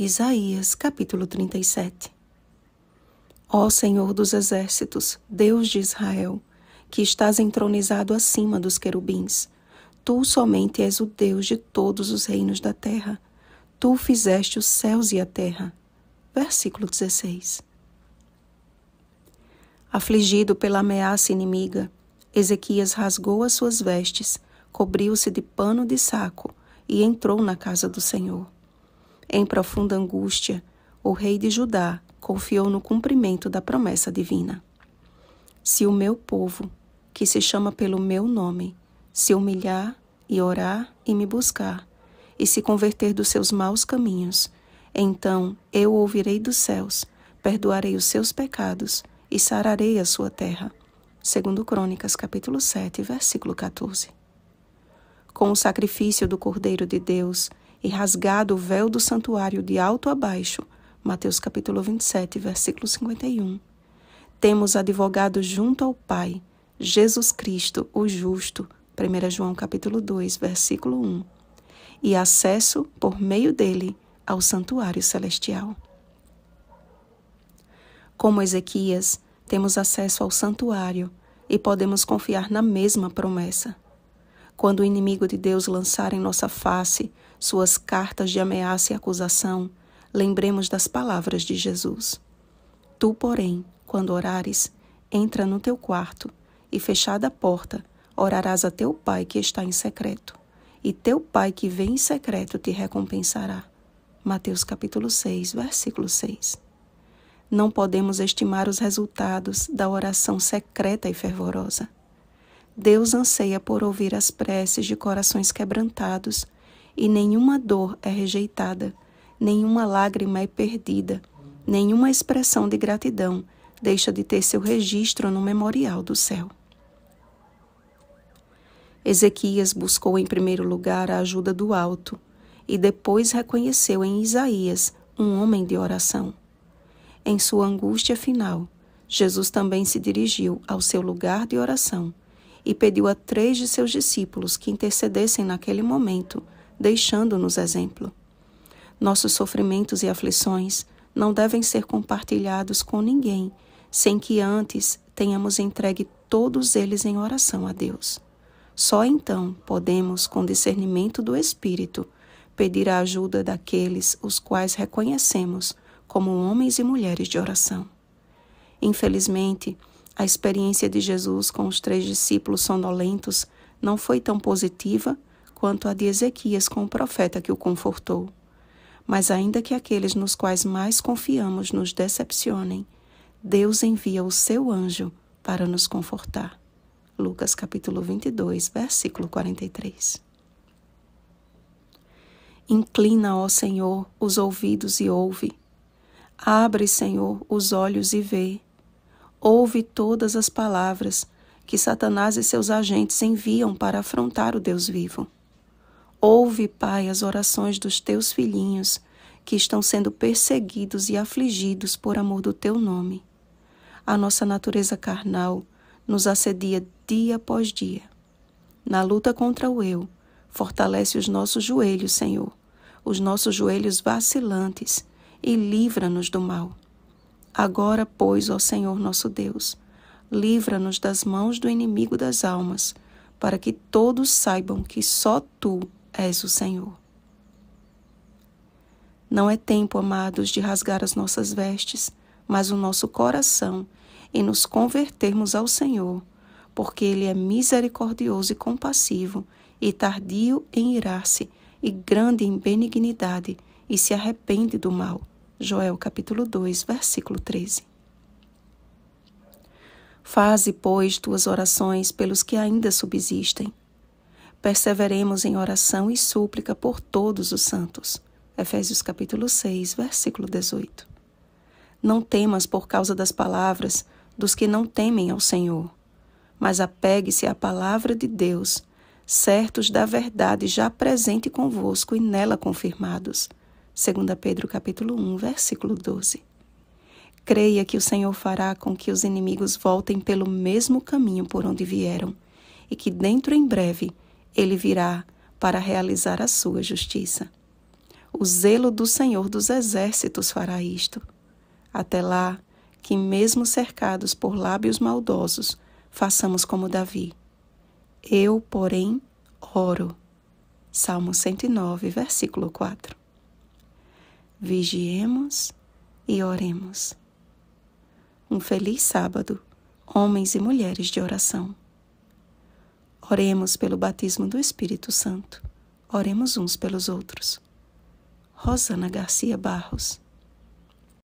Isaías capítulo 37 Ó Senhor dos exércitos, Deus de Israel, que estás entronizado acima dos querubins, tu somente és o Deus de todos os reinos da terra. Tu fizeste os céus e a terra. Versículo 16. Afligido pela ameaça inimiga, Ezequias rasgou as suas vestes, cobriu-se de pano de saco e entrou na casa do Senhor. Em profunda angústia, o rei de Judá confiou no cumprimento da promessa divina. Se o meu povo, que se chama pelo meu nome, se humilhar e orar e me buscar, e se converter dos seus maus caminhos, então eu ouvirei dos céus, perdoarei os seus pecados e sararei a sua terra. Segundo Crônicas, capítulo 7, versículo 14. Com o sacrifício do Cordeiro de Deus e rasgado o véu do santuário de alto a baixo. Mateus capítulo 27, versículo 51. Temos advogado junto ao Pai, Jesus Cristo, o justo. 1 João capítulo 2, versículo 1. E acesso por meio dele ao santuário celestial. Como Ezequias, temos acesso ao santuário e podemos confiar na mesma promessa. Quando o inimigo de Deus lançar em nossa face suas cartas de ameaça e acusação, lembremos das palavras de Jesus. Tu, porém, quando orares, entra no teu quarto e, fechada a porta, orarás a teu pai que está em secreto, e teu pai que vem em secreto te recompensará. Mateus capítulo 6, versículo 6. Não podemos estimar os resultados da oração secreta e fervorosa. Deus anseia por ouvir as preces de corações quebrantados, e nenhuma dor é rejeitada, nenhuma lágrima é perdida, nenhuma expressão de gratidão deixa de ter seu registro no memorial do céu. Ezequias buscou em primeiro lugar a ajuda do alto e depois reconheceu em Isaías um homem de oração. Em sua angústia final, Jesus também se dirigiu ao seu lugar de oração e pediu a três de seus discípulos que intercedessem naquele momento, deixando-nos exemplo. Nossos sofrimentos e aflições não devem ser compartilhados com ninguém sem que antes tenhamos entregue todos eles em oração a Deus. Só então podemos, com discernimento do Espírito, pedir a ajuda daqueles os quais reconhecemos como homens e mulheres de oração. Infelizmente, a experiência de Jesus com os três discípulos sonolentos não foi tão positiva quanto a de Ezequias com o profeta que o confortou. Mas, ainda que aqueles nos quais mais confiamos nos decepcionem, Deus envia o seu anjo para nos confortar. Lucas capítulo 22, versículo 43. Inclina, ó Senhor, os ouvidos e ouve. Abre, Senhor, os olhos e vê ouve todas as palavras que Satanás e seus agentes enviam para afrontar o Deus vivo. Ouve, Pai, as orações dos teus filhinhos que estão sendo perseguidos e afligidos por amor do teu nome. A nossa natureza carnal nos assedia dia após dia. Na luta contra o eu, fortalece os nossos joelhos, Senhor, os nossos joelhos vacilantes, e livra-nos do mal. Agora, pois, ó Senhor nosso Deus, livra-nos das mãos do inimigo das almas, para que todos saibam que só tu és o Senhor. Não é tempo, amados, de rasgar as nossas vestes, mas o nosso coração e nos convertermos ao Senhor, porque Ele é misericordioso e compassivo, e tardio em irar-se, e grande em benignidade, e se arrepende do mal. Joel capítulo 2, versículo 13. Faze, pois, tuas orações pelos que ainda subsistem. Perseveremos em oração e súplica por todos os santos. Efésios capítulo 6, versículo 18. Não temas por causa das palavras dos que não temem ao Senhor, mas apegue-se à palavra de Deus, certos da verdade já presente convosco e nela confirmados. 2 Pedro capítulo 1, versículo 12. Creia que o Senhor fará com que os inimigos voltem pelo mesmo caminho por onde vieram, e que dentro em breve ele virá para realizar a sua justiça. O zelo do Senhor dos exércitos fará isto. Até lá, que mesmo cercados por lábios maldosos, façamos como Davi. Eu, porém, oro. Salmo 109, versículo 4 vigiemos e oremos. Um feliz sábado, homens e mulheres de oração. Oremos pelo batismo do Espírito Santo. Oremos uns pelos outros. Rosana Garcia Barros